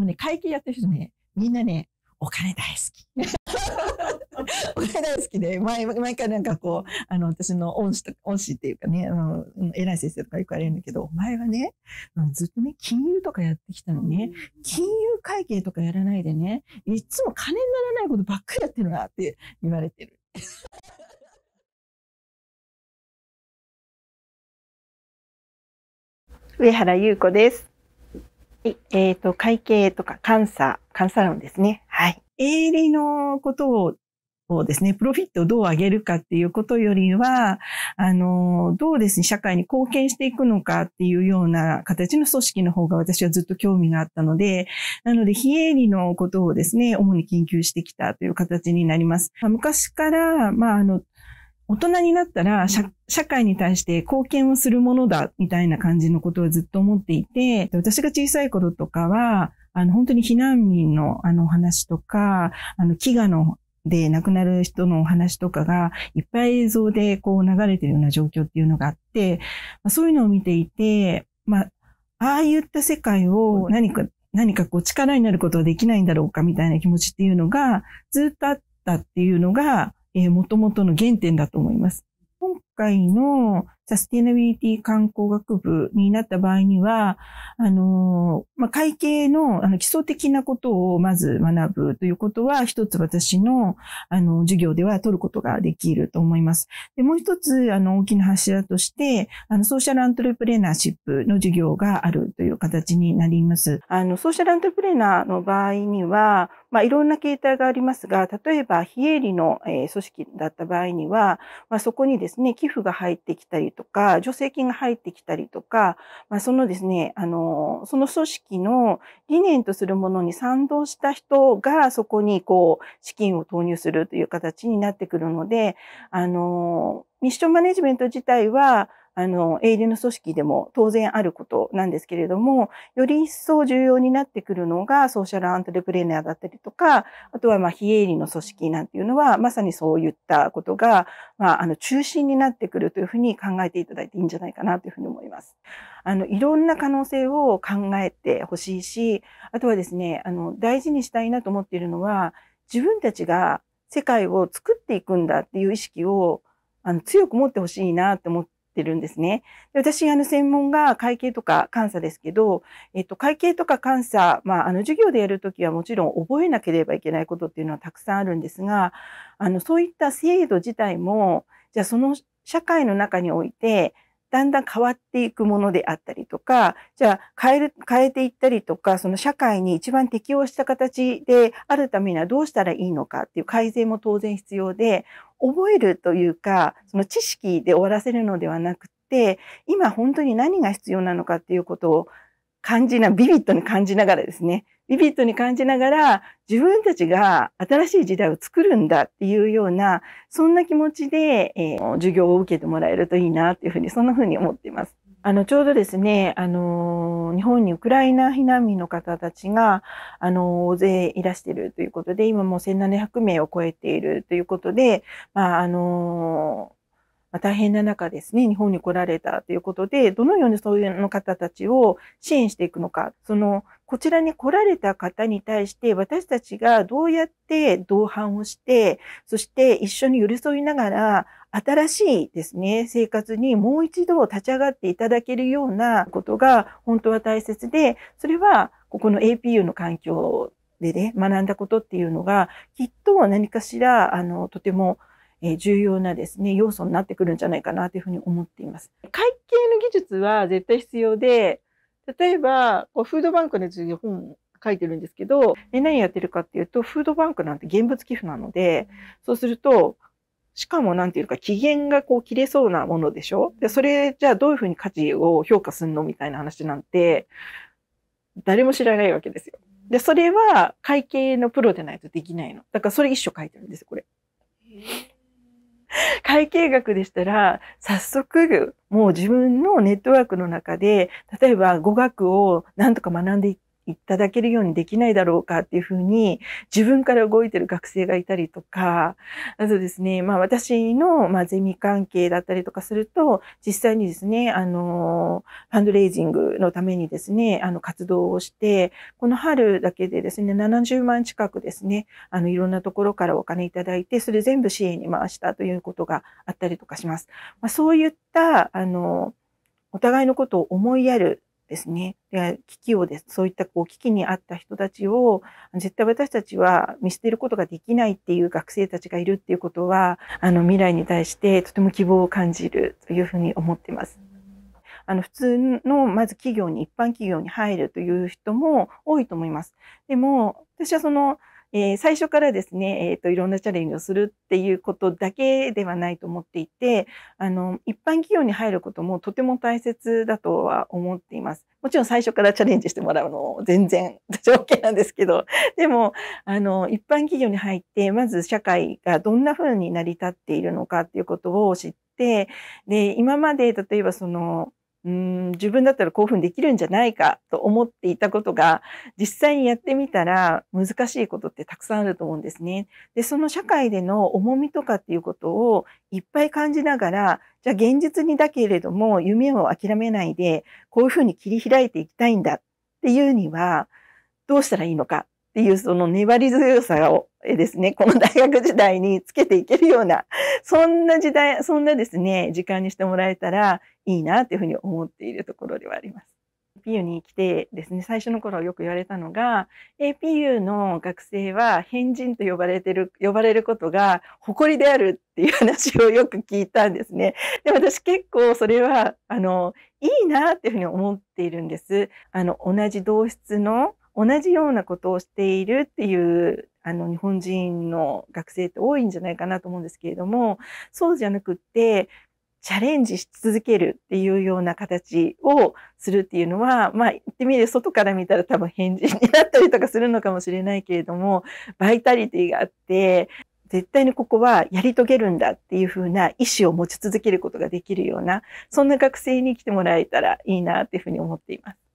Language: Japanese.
もうね、会計やってる人ね、みんなね、お金大好き。お金大好きで、毎毎回なんかこう、あの、私の恩師と、恩師っていうかね、あの、偉い先生とかよく言われるんだけど、お前はね、ずっとね、金融とかやってきたのね、金融会計とかやらないでね、いつも金にならないことばっかりやってるなって言われてる。上原優子です。はい。えっ、ー、と、会計とか監査、監査論ですね。はい。営利のことををですね、プロフィットをどう上げるかっていうことよりは、あの、どうですね、社会に貢献していくのかっていうような形の組織の方が私はずっと興味があったので、なので、非営利のことをですね、主に研究してきたという形になります。昔から、まあ、あの、大人になったら社会に対して貢献をするものだみたいな感じのことをずっと思っていて、私が小さい頃とかは、あの本当に避難民のあの話とか、あの飢餓ので亡くなる人のお話とかがいっぱい映像でこう流れてるような状況っていうのがあって、そういうのを見ていて、まあ、ああいった世界を何か、何かこう力になることはできないんだろうかみたいな気持ちっていうのがずっとあったっていうのが、えー、元々の原点だと思います。今回のサスティナビリティ観光学部になった場合には、あの、まあ、会計のあの基礎的なことをまず学ぶということは、一つ私の、あの、授業では取ることができると思います。で、もう一つ、あの、大きな柱として、あの、ソーシャルアントレプレナーシップの授業があるという形になります。あの、ソーシャルアントレプレナーの場合には、まあ、いろんな形態がありますが、例えば、非営利の、え組織だった場合には、まあ、そこにですね、寄付が入ってきたりととか、助成金が入ってきたりとか、まあ、そのですね、あの、その組織の理念とするものに賛同した人が、そこにこう、資金を投入するという形になってくるので、あの、ミッションマネジメント自体は、あの、営利の組織でも当然あることなんですけれども、より一層重要になってくるのがソーシャルアントレプレーナーだったりとか、あとはまあ非営利の組織なんていうのは、まさにそういったことが、まあ、あの、中心になってくるというふうに考えていただいていいんじゃないかなというふうに思います。あの、いろんな可能性を考えてほしいし、あとはですね、あの、大事にしたいなと思っているのは、自分たちが世界を作っていくんだっていう意識をあの強く持ってほしいなって思ってるんですね。で私、あの、専門が会計とか監査ですけど、えっと、会計とか監査、まあ、あの、授業でやるときはもちろん覚えなければいけないことっていうのはたくさんあるんですが、あの、そういった制度自体も、じゃあその社会の中において、だんだん変わっていくものであったりとか、じゃあ変える、変えていったりとか、その社会に一番適応した形であるためにはどうしたらいいのかっていう改善も当然必要で、覚えるというか、その知識で終わらせるのではなくて、今本当に何が必要なのかっていうことを感じな、ビビットに感じながらですね、ビビットに感じながら自分たちが新しい時代を作るんだっていうような、そんな気持ちで、えー、授業を受けてもらえるといいなっていうふうに、そんなふうに思っています。あの、ちょうどですね、あの、日本にウクライナ避難民の方たちが、あの、大勢いらしているということで、今もう1700名を超えているということで、まあ、あの、ま大変な中ですね、日本に来られたということで、どのようにそういうの方たちを支援していくのか、その、こちらに来られた方に対して私たちがどうやって同伴をして、そして一緒に寄り添いながら、新しいですね、生活にもう一度立ち上がっていただけるようなことが本当は大切で、それはここの APU の環境でね、学んだことっていうのが、きっと何かしら、あの、とても重要なですね、要素になってくるんじゃないかなというふうに思っています。会計の技術は絶対必要で、例えば、フードバンクの本書いてるんですけど、何やってるかっていうと、フードバンクなんて現物寄付なので、そうすると、しかもなんていうか、機嫌がこう切れそうなものでしょで、それじゃあどういうふうに価値を評価するのみたいな話なんて、誰も知らないわけですよ。で、それは会計のプロでないとできないの。だからそれ一緒書いてるんですよ、これ。会計学でしたら、早速、もう自分のネットワークの中で、例えば語学を何とか学んでいっいただけるようにできないだろうかっていうふうに自分から動いてる学生がいたりとか、あとですね、まあ私の、まあ、ゼミ関係だったりとかすると、実際にですね、あの、ファンドレイジングのためにですね、あの活動をして、この春だけでですね、70万近くですね、あのいろんなところからお金いただいて、それ全部支援に回したということがあったりとかします。まあ、そういった、あの、お互いのことを思いやるですね。で危機をです、そういったこう危機にあった人たちを、絶対私たちは見捨てることができないっていう学生たちがいるっていうことは、あの未来に対してとても希望を感じるというふうに思ってます。あの普通のまず企業に一般企業に入るという人も多いと思います。でも私はそのえー、最初からですね、えーと、いろんなチャレンジをするっていうことだけではないと思っていてあの一般企業に入ることもとても大切だとは思っています。もちろん最初からチャレンジしてもらうの全然条件なんですけど、でも、あの、一般企業に入って、まず社会がどんな風に成り立っているのかっていうことを知って、で、今まで例えばその、うん自分だったら興奮できるんじゃないかと思っていたことが実際にやってみたら難しいことってたくさんあると思うんですね。でその社会での重みとかっていうことをいっぱい感じながらじゃあ現実にだけれども夢を諦めないでこういうふうに切り開いていきたいんだっていうにはどうしたらいいのかっていうその粘り強さをえですね、この大学時代につけていけるような、そんな時代、そんなですね、時間にしてもらえたらいいなっていうふうに思っているところではあります。p u に来てですね、最初の頃よく言われたのが、APU の学生は変人と呼ばれてる、呼ばれることが誇りであるっていう話をよく聞いたんですね。で、私結構それは、あの、いいなっていうふうに思っているんです。あの、同じ同室の同じようなことをしているっていうあの日本人の学生って多いんじゃないかなと思うんですけれどもそうじゃなくってチャレンジし続けるっていうような形をするっていうのは、まあ言ってみれ外から見たら多分変人になったりとかするのかもしれないけれども、バイタリティがあって、絶対にここはやり遂げるんだっていうふうな意志を持ち続けることができるような、そんな学生に来てもらえたらいいなっていうふうに思っています。